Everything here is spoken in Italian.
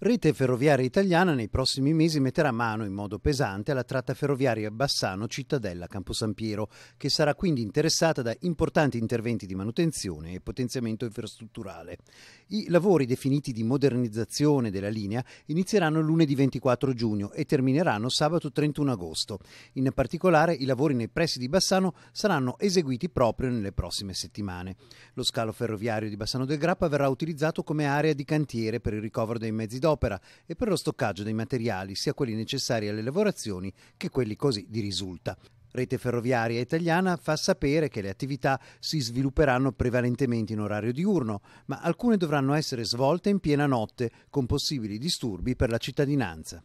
Rete Ferroviaria Italiana nei prossimi mesi metterà mano in modo pesante alla tratta ferroviaria Bassano-Cittadella camposampiero che sarà quindi interessata da importanti interventi di manutenzione e potenziamento infrastrutturale. I lavori definiti di modernizzazione della linea inizieranno lunedì 24 giugno e termineranno sabato 31 agosto. In particolare i lavori nei pressi di Bassano saranno eseguiti proprio nelle prossime settimane. Lo scalo ferroviario di Bassano del Grappa verrà utilizzato come area di cantiere per il ricovero dei mezzi d'opera d'opera e per lo stoccaggio dei materiali, sia quelli necessari alle lavorazioni che quelli così di risulta. Rete Ferroviaria Italiana fa sapere che le attività si svilupperanno prevalentemente in orario diurno, ma alcune dovranno essere svolte in piena notte, con possibili disturbi per la cittadinanza.